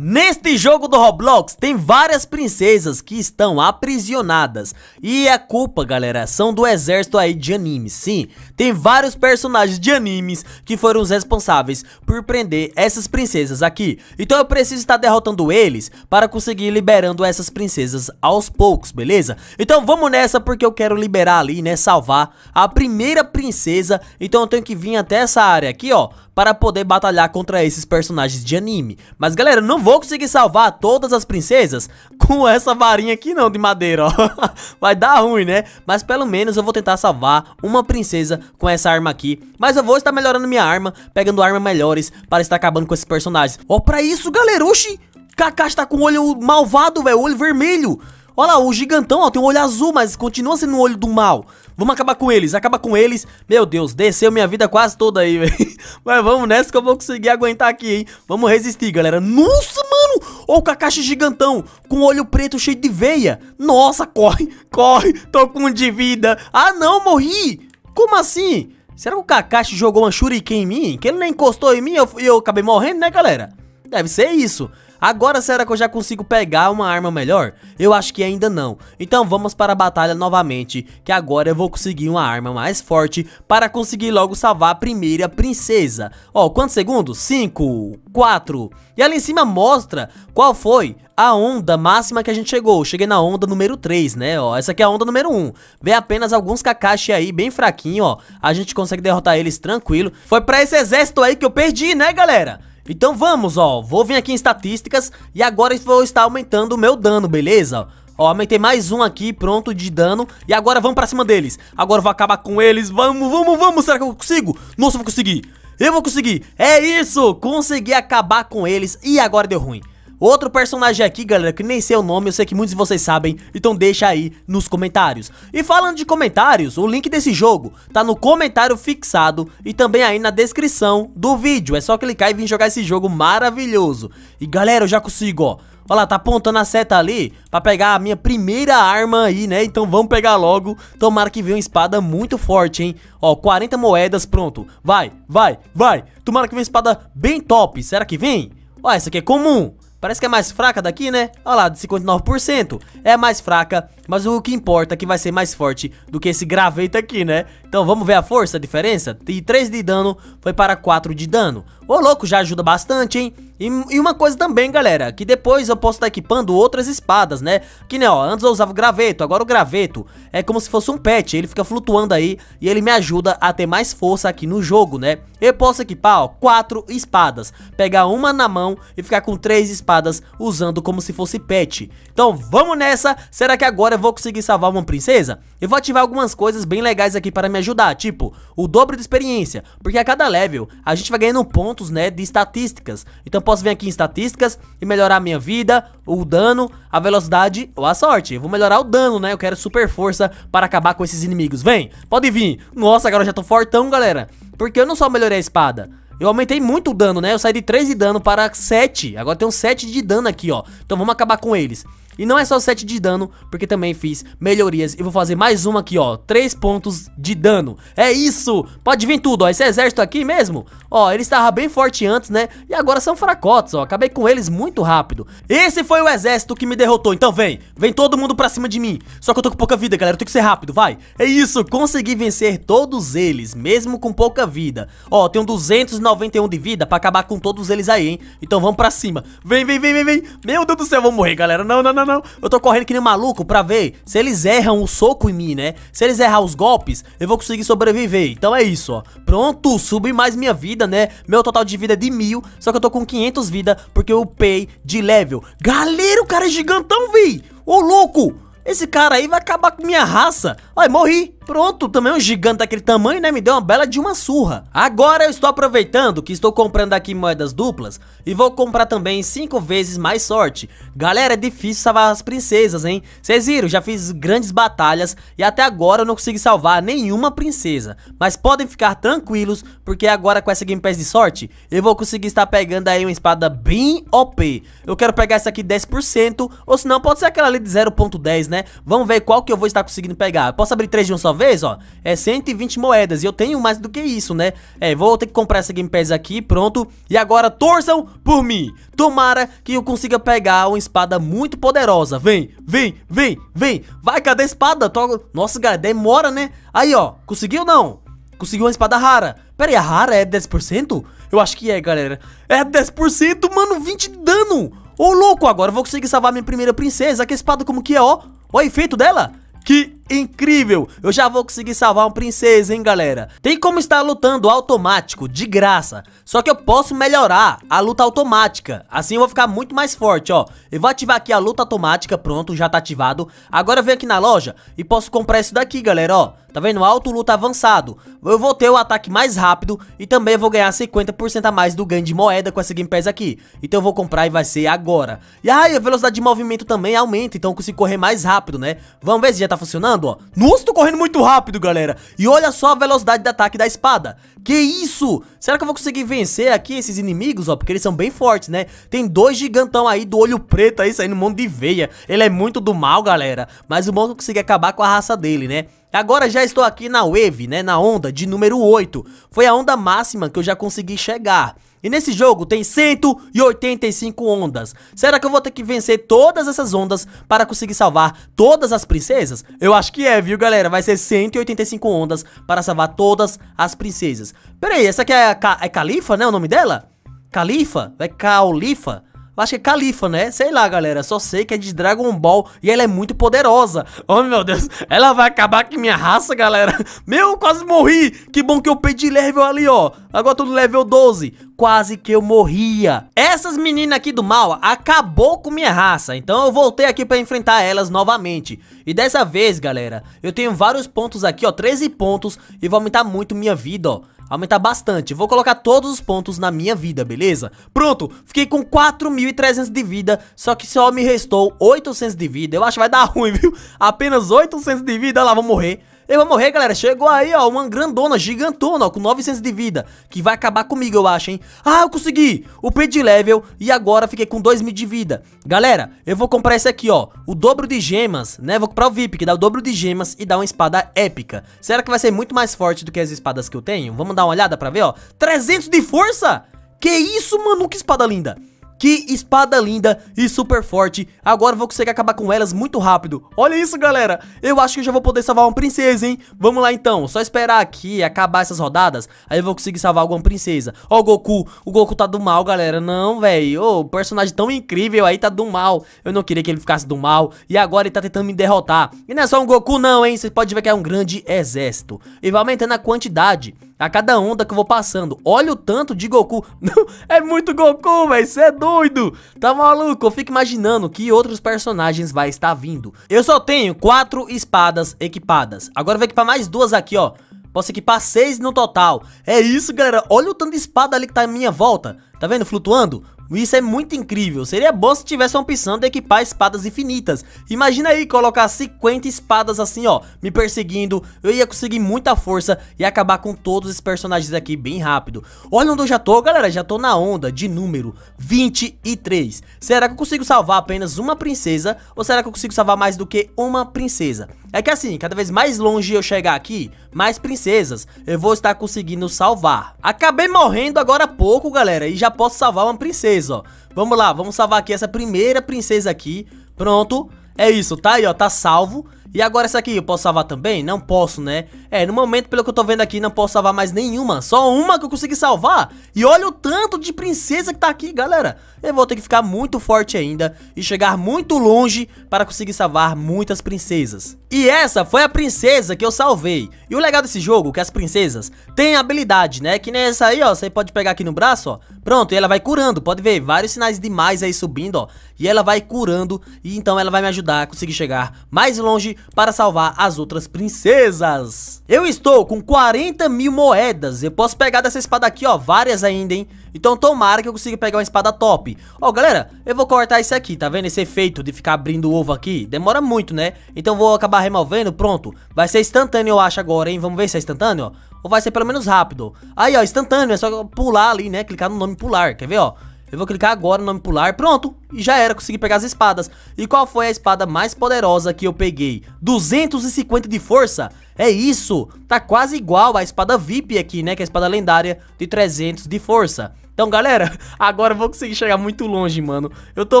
Neste jogo do Roblox tem várias princesas que estão aprisionadas E a é culpa galera são do exército aí de animes Sim, tem vários personagens de animes que foram os responsáveis por prender essas princesas aqui Então eu preciso estar derrotando eles para conseguir liberando essas princesas aos poucos, beleza? Então vamos nessa porque eu quero liberar ali, né, salvar a primeira princesa Então eu tenho que vir até essa área aqui ó para poder batalhar contra esses personagens de anime. Mas galera, não vou conseguir salvar todas as princesas com essa varinha aqui não de madeira, ó. Vai dar ruim, né? Mas pelo menos eu vou tentar salvar uma princesa com essa arma aqui. Mas eu vou estar melhorando minha arma, pegando armas melhores para estar acabando com esses personagens. Ó, pra isso, galera, oxi! Kakashi tá com o olho malvado, velho, olho vermelho. Olha lá, o gigantão, ó, tem um olho azul, mas continua sendo um olho do mal. Vamos acabar com eles, acaba com eles. Meu Deus, desceu minha vida quase toda aí, velho. Mas vamos nessa que eu vou conseguir aguentar aqui, hein. Vamos resistir, galera. Nossa, mano! ô o Kakashi gigantão, com olho preto cheio de veia. Nossa, corre, corre. Tô com um de vida. Ah, não, morri. Como assim? Será que o Kakashi jogou uma shuriken em mim? Que ele nem encostou em mim e eu, eu acabei morrendo, né, galera? Deve ser isso. Agora será que eu já consigo pegar uma arma melhor? Eu acho que ainda não. Então vamos para a batalha novamente, que agora eu vou conseguir uma arma mais forte para conseguir logo salvar a primeira princesa. Ó, oh, quantos segundos? 5, 4. E ali em cima mostra qual foi a onda máxima que a gente chegou. Cheguei na onda número 3, né? Ó, essa aqui é a onda número 1. Vem apenas alguns Kakashi aí, bem fraquinho, ó. A gente consegue derrotar eles tranquilo. Foi pra esse exército aí que eu perdi, né, galera? Então vamos, ó, vou vir aqui em estatísticas e agora vou estar aumentando o meu dano, beleza? Ó, aumentei mais um aqui, pronto, de dano E agora vamos pra cima deles Agora eu vou acabar com eles, vamos, vamos, vamos Será que eu consigo? Nossa, eu vou conseguir Eu vou conseguir, é isso, consegui acabar com eles E agora deu ruim Outro personagem aqui, galera, que nem sei o nome, eu sei que muitos de vocês sabem, então deixa aí nos comentários. E falando de comentários, o link desse jogo tá no comentário fixado e também aí na descrição do vídeo. É só clicar e vir jogar esse jogo maravilhoso. E galera, eu já consigo, ó. Olha lá, tá apontando a seta ali pra pegar a minha primeira arma aí, né? Então vamos pegar logo. Tomara que venha uma espada muito forte, hein? Ó, 40 moedas, pronto. Vai, vai, vai. Tomara que venha uma espada bem top. Será que vem? Ó, essa aqui é comum. Parece que é mais fraca daqui, né? Olha lá, de 59%. É mais fraca, mas o que importa é que vai ser mais forte do que esse graveto aqui, né? Então vamos ver a força, a diferença? De 3 de dano foi para 4 de dano. Ô louco, já ajuda bastante, hein? E, e, uma coisa também, galera, que depois eu posso estar equipando outras espadas, né? Que né, ó, antes eu usava o graveto, agora o graveto é como se fosse um pet, ele fica flutuando aí e ele me ajuda a ter mais força aqui no jogo, né? Eu posso equipar, ó, quatro espadas, pegar uma na mão e ficar com três espadas usando como se fosse pet. Então vamos nessa, será que agora eu vou conseguir salvar uma princesa? Eu vou ativar algumas coisas bem legais aqui para me ajudar, tipo, o dobro de experiência, porque a cada level a gente vai ganhando pontos, né, de estatísticas. Então posso vir aqui em estatísticas e melhorar a minha vida, o dano, a velocidade ou a sorte. Eu vou melhorar o dano, né, eu quero super força para acabar com esses inimigos. Vem, pode vir. Nossa, agora eu já tô fortão, galera. Porque eu não só melhorei a espada. Eu aumentei muito o dano, né? Eu saí de 3 de dano para 7. Agora tem um 7 de dano aqui, ó. Então vamos acabar com eles. E não é só 7 de dano, porque também fiz melhorias. E vou fazer mais uma aqui, ó. 3 pontos de dano. É isso! Pode vir tudo, ó. Esse exército aqui mesmo, ó, ele estava bem forte antes, né? E agora são fracotes, ó. Acabei com eles muito rápido. Esse foi o exército que me derrotou. Então vem, vem todo mundo pra cima de mim. Só que eu tô com pouca vida, galera. Eu tenho que ser rápido, vai. É isso, consegui vencer todos eles, mesmo com pouca vida. Ó, tenho 291 de vida pra acabar com todos eles aí, hein? Então vamos pra cima. Vem, vem, vem, vem, vem. Meu Deus do céu, eu vou morrer, galera. Não, não, não não. Eu tô correndo que nem maluco pra ver se eles erram o soco em mim, né? Se eles errar os golpes, eu vou conseguir sobreviver. Então é isso, ó. Pronto, subi mais minha vida, né? Meu total de vida é de mil, só que eu tô com 500 vida porque eu upei de level. Galera, o cara é gigantão, vi! Ô, louco! Esse cara aí vai acabar com minha raça. Olha, morri. Pronto, também um gigante daquele tamanho, né, me deu uma bela de uma surra. Agora eu estou aproveitando que estou comprando aqui moedas duplas e vou comprar também 5 vezes mais sorte. Galera, é difícil salvar as princesas, hein? Vocês viram, já fiz grandes batalhas e até agora eu não consegui salvar nenhuma princesa. Mas podem ficar tranquilos, porque agora com essa Game Pass de sorte, eu vou conseguir estar pegando aí uma espada bem OP. Eu quero pegar essa aqui 10%, ou se não, pode ser aquela ali de 0.10, né? Vamos ver qual que eu vou estar conseguindo pegar. posso abrir 3 de um só vez, ó, é 120 moedas. E eu tenho mais do que isso, né? É, vou ter que comprar essa Game Pass aqui, pronto. E agora torçam por mim. Tomara que eu consiga pegar uma espada muito poderosa. Vem, vem, vem, vem. Vai, cadê a espada? Tô... Nossa, galera, demora, né? Aí, ó, conseguiu ou não? Conseguiu uma espada rara. Pera aí, a rara é 10%? Eu acho que é, galera. É 10%, mano, 20 de dano. Ô, louco, agora eu vou conseguir salvar minha primeira princesa. Que espada como que é, ó. Olha o efeito dela. Que incrível. Eu já vou conseguir salvar um princesa, hein, galera. Tem como estar lutando automático, de graça. Só que eu posso melhorar a luta automática. Assim eu vou ficar muito mais forte, ó. Eu vou ativar aqui a luta automática, pronto, já tá ativado. Agora eu venho aqui na loja e posso comprar isso daqui, galera, ó. Tá vendo? Alto luta avançado. Eu vou ter o ataque mais rápido e também vou ganhar 50% a mais do ganho de moeda com essa Game Pass aqui. Então eu vou comprar e vai ser agora. E aí, a velocidade de movimento também aumenta, então eu consigo correr mais rápido, né? Vamos ver se já tá funcionando voando, ó. Nossa, tô correndo muito rápido, galera. E olha só a velocidade de ataque da espada. Que isso? Será que eu vou conseguir vencer aqui esses inimigos, ó? Porque eles são bem fortes, né? Tem dois gigantão aí do olho preto aí saindo um monte de veia. Ele é muito do mal, galera. Mas o bom é que eu consegui acabar com a raça dele, né? Agora já estou aqui na wave, né, na onda de número 8. Foi a onda máxima que eu já consegui chegar. E nesse jogo tem 185 ondas. Será que eu vou ter que vencer todas essas ondas para conseguir salvar todas as princesas? Eu acho que é, viu, galera? Vai ser 185 ondas para salvar todas as princesas. Pera aí, essa aqui é, a Ca é Califa, né? O nome dela? Califa? É Caulifa? Acho que é Califa, né? Sei lá, galera. Só sei que é de Dragon Ball e ela é muito poderosa. Oh, meu Deus. Ela vai acabar com minha raça, galera. Meu, quase morri. Que bom que eu perdi level ali, ó. Agora tô no level 12. Quase que eu morria. Essas meninas aqui do mal acabou com minha raça. Então eu voltei aqui pra enfrentar elas novamente. E dessa vez, galera, eu tenho vários pontos aqui, ó. 13 pontos. E vou aumentar muito minha vida, ó aumentar bastante. Vou colocar todos os pontos na minha vida, beleza? Pronto, fiquei com 4.300 de vida, só que só me restou 800 de vida. Eu acho que vai dar ruim, viu? Apenas 800 de vida, olha lá, vou morrer. Eu vou morrer, galera. Chegou aí, ó, uma grandona, gigantona, ó, com 900 de vida. Que vai acabar comigo, eu acho, hein? Ah, eu consegui! O de level e agora fiquei com 2 mil de vida. Galera, eu vou comprar esse aqui, ó. O dobro de gemas, né? Vou comprar o VIP, que dá o dobro de gemas e dá uma espada épica. Será que vai ser muito mais forte do que as espadas que eu tenho? Vamos dar uma olhada pra ver, ó. 300 de força? Que isso, mano? Que espada linda! Que espada linda e super forte. Agora eu vou conseguir acabar com elas muito rápido. Olha isso, galera. Eu acho que já vou poder salvar uma princesa, hein? Vamos lá, então. Só esperar aqui acabar essas rodadas. Aí eu vou conseguir salvar alguma princesa. Ó o Goku. O Goku tá do mal, galera. Não, velho. o personagem tão incrível aí tá do mal. Eu não queria que ele ficasse do mal. E agora ele tá tentando me derrotar. E não é só um Goku, não, hein? Você pode ver que é um grande exército. E vai aumentando a quantidade. A cada onda que eu vou passando. Olha o tanto de Goku. é muito Goku, velho. Você é doido. Tá maluco? Eu fico imaginando que outros personagens vai estar vindo. Eu só tenho quatro espadas equipadas. Agora eu vou equipar mais duas aqui, ó. Posso equipar seis no total. É isso, galera. Olha o tanto de espada ali que tá à minha volta. Tá vendo? Flutuando. Isso é muito incrível, seria bom se tivesse uma opção de equipar espadas infinitas. Imagina aí colocar 50 espadas assim ó, me perseguindo, eu ia conseguir muita força e acabar com todos esses personagens aqui bem rápido. Olha onde eu já tô galera, já tô na onda de número 23. Será que eu consigo salvar apenas uma princesa ou será que eu consigo salvar mais do que uma princesa? É que assim, cada vez mais longe eu chegar aqui, mais princesas eu vou estar conseguindo salvar. Acabei morrendo agora há pouco galera e já posso salvar uma princesa. Beleza, ó. Vamos lá, vamos salvar aqui essa primeira princesa aqui. Pronto. É isso, tá aí, ó, tá salvo. E agora essa aqui eu posso salvar também? Não posso, né? É, no momento, pelo que eu tô vendo aqui, não posso salvar mais nenhuma. Só uma que eu consegui salvar. E olha o tanto de princesa que tá aqui, galera. Eu vou ter que ficar muito forte ainda e chegar muito longe para conseguir salvar muitas princesas. E essa foi a princesa que eu salvei. E o legal desse jogo é que as princesas têm habilidade, né? Que nem essa aí, ó. Você pode pegar aqui no braço, ó. Pronto, e ela vai curando. Pode ver, vários sinais demais aí subindo, ó. E ela vai curando. E então ela vai me ajudar a conseguir chegar mais longe para salvar as outras princesas. Eu estou com 40 mil moedas. Eu posso pegar dessa espada aqui, ó, várias ainda, hein? Então tomara que eu consiga pegar uma espada top. Ó, galera, eu vou cortar isso aqui, tá vendo? Esse efeito de ficar abrindo o ovo aqui. Demora muito, né? Então vou acabar removendo, pronto. Vai ser instantâneo, eu acho, agora, hein? Vamos ver se é instantâneo, ó. Ou vai ser pelo menos rápido. Aí, ó, instantâneo. É só pular ali, né? Clicar no nome pular. Quer ver, ó? Eu vou clicar agora no nome pular. Pronto, e já era, consegui pegar as espadas. E qual foi a espada mais poderosa que eu peguei? 250 de força? É isso, tá quase igual à espada VIP aqui, né, que é a espada lendária de 300 de força. Então, galera, agora eu vou conseguir chegar muito longe, mano. Eu tô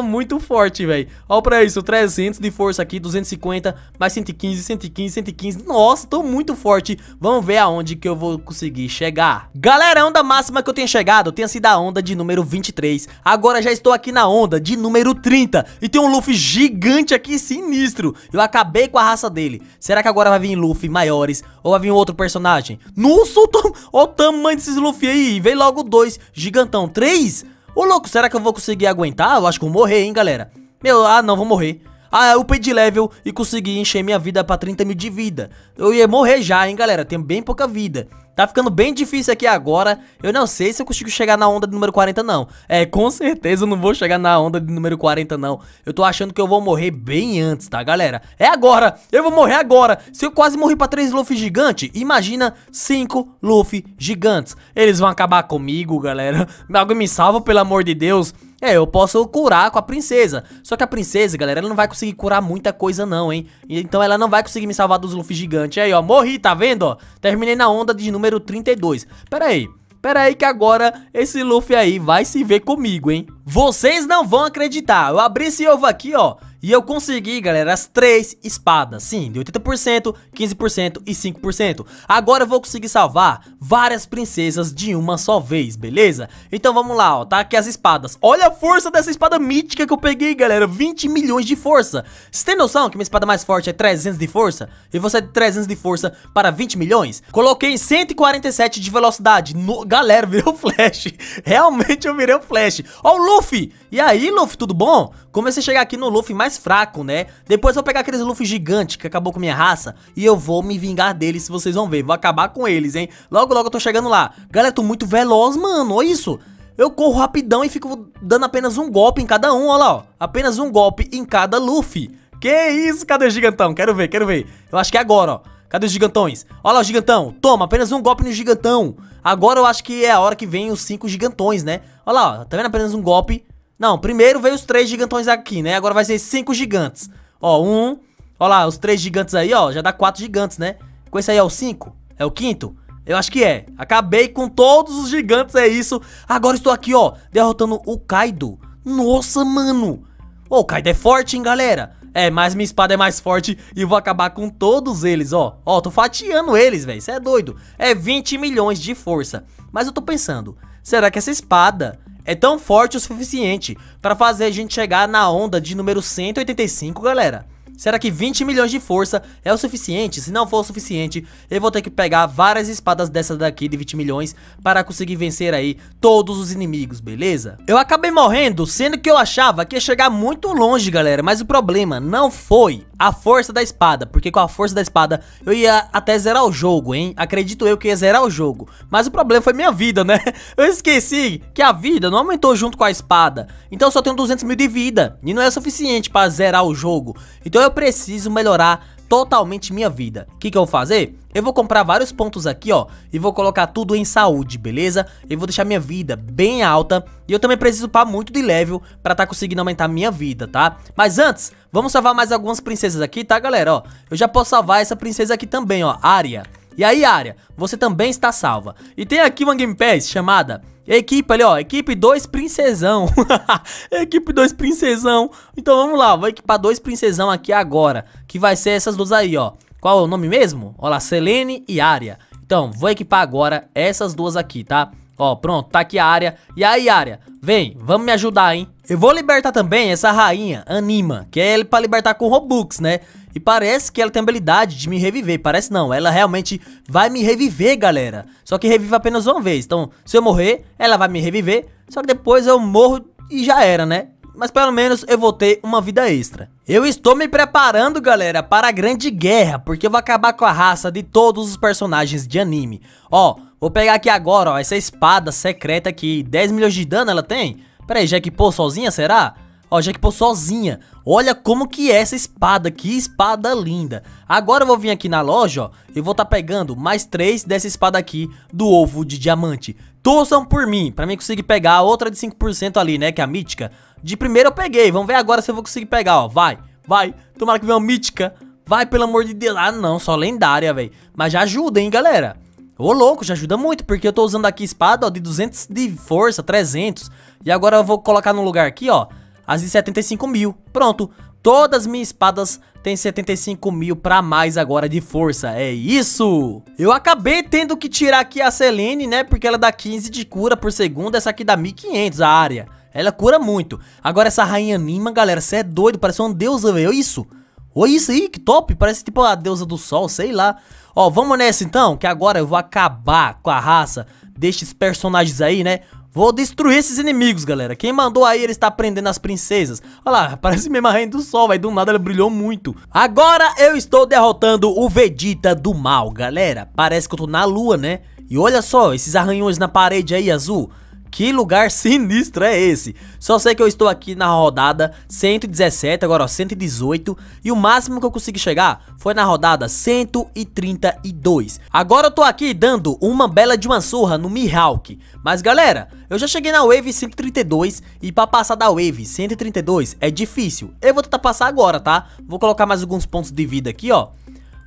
muito forte, velho. Olha pra isso, 300 de força aqui, 250, mais 115, 115, 115. Nossa, tô muito forte. Vamos ver aonde que eu vou conseguir chegar. Galera, a onda máxima que eu tenho chegado tinha sido a onda de número 23. Agora já estou aqui na onda de número 30. E tem um Luffy gigante aqui, sinistro. Eu acabei com a raça dele. Será que agora vai vir Luffy maiores? Ou vai vir outro personagem? Nossa, olha o tamanho desses Luffy aí. Vem logo dois. Gigantão. Três? Ô, louco, será que eu vou conseguir aguentar? Eu acho que eu vou morrer, hein, galera. Meu, ah, não, vou morrer. Ah, eu upei de level e consegui encher minha vida pra 30 mil de vida. Eu ia morrer já, hein, galera. Tenho bem pouca vida. Tá ficando bem difícil aqui agora. Eu não sei se eu consigo chegar na onda de número 40, não. É, com certeza eu não vou chegar na onda de número 40, não. Eu tô achando que eu vou morrer bem antes, tá, galera? É agora! Eu vou morrer agora! Se eu quase morri pra 3 Luffy gigante, imagina 5 Luffy gigantes. Eles vão acabar comigo, galera. Alguém me salva, pelo amor de Deus. É, eu posso curar com a princesa. Só que a princesa, galera, ela não vai conseguir curar muita coisa não, hein? Então ela não vai conseguir me salvar dos Luffy gigantes. Aí, ó, morri, tá vendo, ó? Terminei na onda de número 32. Pera aí. Pera aí que agora esse Luffy aí vai se ver comigo, hein? Vocês não vão acreditar. Eu abri esse ovo aqui, ó. E eu consegui, galera, as três espadas, sim, de 80%, 15% e 5%. Agora eu vou conseguir salvar várias princesas de uma só vez, beleza? Então vamos lá, ó, tá aqui as espadas. Olha a força dessa espada mítica que eu peguei, galera, 20 milhões de força. Você tem noção que minha espada mais forte é 300 de força? E você é de 300 de força para 20 milhões? Coloquei 147 de velocidade. No... Galera, virou flash. Realmente eu virei um flash. Ó o Luffy! E aí, Luffy, tudo bom? Comecei a chegar aqui no Luffy mais mais fraco, né? Depois eu vou pegar aqueles Luffy gigante que acabou com minha raça e eu vou me vingar deles, vocês vão ver. Vou acabar com eles, hein? Logo, logo eu tô chegando lá. Galera, eu tô muito veloz, mano, olha isso. Eu corro rapidão e fico dando apenas um golpe em cada um, olha lá, ó. Apenas um golpe em cada Luffy. Que isso? Cadê o gigantão? Quero ver, quero ver. Eu acho que é agora, ó. Cadê os gigantões? Olha lá o gigantão. Toma, apenas um golpe no gigantão. Agora eu acho que é a hora que vem os cinco gigantões, né? Olha lá, ó. Tá vendo? Apenas um golpe. Não, primeiro veio os três gigantões aqui, né? Agora vai ser cinco gigantes. Ó, um. Ó lá, os três gigantes aí, ó. Já dá quatro gigantes, né? Com esse aí é o cinco? É o quinto? Eu acho que é. Acabei com todos os gigantes, é isso. Agora estou aqui, ó, derrotando o Kaido. Nossa, mano. Ô, o Kaido é forte, hein, galera? É, mas minha espada é mais forte e vou acabar com todos eles, ó. Ó, tô fatiando eles, velho. Isso é doido. É 20 milhões de força. Mas eu tô pensando, será que essa espada é tão forte o suficiente para fazer a gente chegar na onda de número 185, galera. Será que 20 milhões de força é o suficiente? Se não for o suficiente, eu vou ter que pegar várias espadas dessas daqui de 20 milhões para conseguir vencer aí todos os inimigos, beleza? Eu acabei morrendo, sendo que eu achava que ia chegar muito longe, galera, mas o problema não foi a força da espada, porque com a força da espada eu ia até zerar o jogo, hein? Acredito eu que ia zerar o jogo, mas o problema foi minha vida, né? Eu esqueci que a vida não aumentou junto com a espada, então eu só tenho 200 mil de vida e não é suficiente para zerar o jogo, então eu eu preciso melhorar totalmente minha vida. O que, que eu vou fazer? Eu vou comprar vários pontos aqui, ó, e vou colocar tudo em saúde, beleza? Eu vou deixar minha vida bem alta e eu também preciso upar muito de level pra tá conseguindo aumentar minha vida, tá? Mas antes, vamos salvar mais algumas princesas aqui, tá, galera? Ó, eu já posso salvar essa princesa aqui também, ó, Arya. E aí, Arya, você também está salva. E tem aqui uma Game Pass chamada equipe ali, ó, equipe 2 princesão. equipe 2 princesão. Então vamos lá, vou equipar dois princesão aqui agora, que vai ser essas duas aí, ó. Qual é o nome mesmo? Olha lá, Selene e Aria. Então, vou equipar agora essas duas aqui, tá? Ó, pronto, tá aqui a área. E aí, área, vem, vamos me ajudar, hein? Eu vou libertar também essa rainha, Anima, que é ele pra libertar com Robux, né? E parece que ela tem habilidade de me reviver, parece não, ela realmente vai me reviver, galera. Só que revive apenas uma vez, então se eu morrer, ela vai me reviver, só que depois eu morro e já era, né? mas pelo menos eu vou ter uma vida extra. Eu estou me preparando, galera, para a grande guerra, porque eu vou acabar com a raça de todos os personagens de anime. Ó, vou pegar aqui agora, ó, essa espada secreta aqui, 10 milhões de dano ela tem? Pera aí, Po sozinha, será? Ó, Po sozinha. Olha como que é essa espada, que espada linda. Agora eu vou vir aqui na loja, ó, e vou tá pegando mais três dessa espada aqui do ovo de diamante. Torçam por mim, pra mim conseguir pegar a outra de 5% ali, né, que é a mítica. De primeira eu peguei, vamos ver agora se eu vou conseguir pegar, ó, vai, vai. Tomara que venha uma mítica, vai, pelo amor de Deus. Ah, não, só lendária, velho. Mas já ajuda, hein, galera. Ô louco, já ajuda muito, porque eu tô usando aqui espada, ó, de 200 de força, 300. E agora eu vou colocar no lugar aqui, ó, as de 75 mil. Pronto, todas minhas espadas têm 75 mil pra mais agora de força, é isso! Eu acabei tendo que tirar aqui a Selene, né, porque ela dá 15 de cura por segundo, essa aqui dá 1500 a área. Ela cura muito. Agora essa rainha Nima, galera, você é doido, parece uma deusa, velho, isso! Olha isso aí, que top, parece tipo a deusa do sol, sei lá. Ó, vamos nessa então, que agora eu vou acabar com a raça destes personagens aí, né? Vou destruir esses inimigos, galera. Quem mandou aí, ele está prendendo as princesas. Olha lá, parece mesmo a rainha do sol, vai Do nada ela brilhou muito. Agora eu estou derrotando o Vegeta do mal, galera. Parece que eu tô na lua, né? E olha só, esses arranhões na parede aí, azul. Que lugar sinistro é esse? Só sei que eu estou aqui na rodada 117, agora ó, 118 E o máximo que eu consegui chegar foi na rodada 132 Agora eu tô aqui dando uma bela de uma surra no Mihawk Mas galera, eu já cheguei na Wave 132 E pra passar da Wave 132 é difícil Eu vou tentar passar agora, tá? Vou colocar mais alguns pontos de vida aqui, ó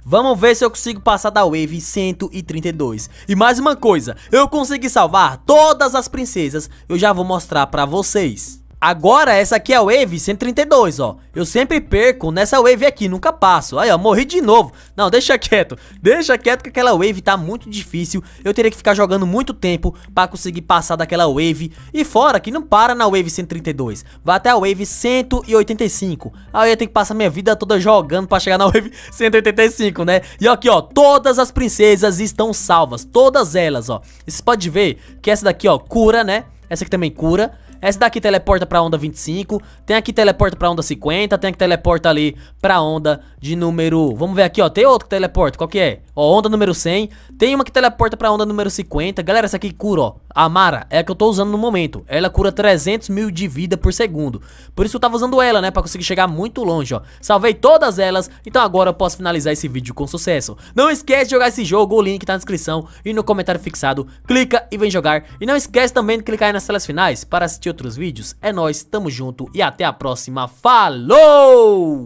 Vamos ver se eu consigo passar da Wave 132. E mais uma coisa, eu consegui salvar todas as princesas, eu já vou mostrar pra vocês. Agora essa aqui é a wave 132, ó Eu sempre perco nessa wave aqui, nunca passo Aí ó, morri de novo Não, deixa quieto, deixa quieto que aquela wave tá muito difícil Eu teria que ficar jogando muito tempo pra conseguir passar daquela wave E fora que não para na wave 132 Vai até a wave 185 Aí eu ia ter que passar minha vida toda jogando pra chegar na wave 185, né? E aqui ó, todas as princesas estão salvas Todas elas, ó Vocês podem ver que essa daqui ó, cura, né? Essa aqui também cura essa daqui teleporta pra onda 25, tem aqui teleporta pra onda 50, tem aqui teleporta ali pra onda de número... Vamos ver aqui, ó, tem outro que teleporta, qual que é? Ó, onda número 100, tem uma que teleporta pra onda número 50. Galera, essa aqui cura, ó, a Mara, é a que eu tô usando no momento. Ela cura 300 mil de vida por segundo. Por isso eu tava usando ela, né, pra conseguir chegar muito longe, ó. Salvei todas elas, então agora eu posso finalizar esse vídeo com sucesso. Não esquece de jogar esse jogo, o link tá na descrição e no comentário fixado. Clica e vem jogar. E não esquece também de clicar aí nas telas finais para assistir outros vídeos. É nóis, tamo junto e até a próxima. Falou!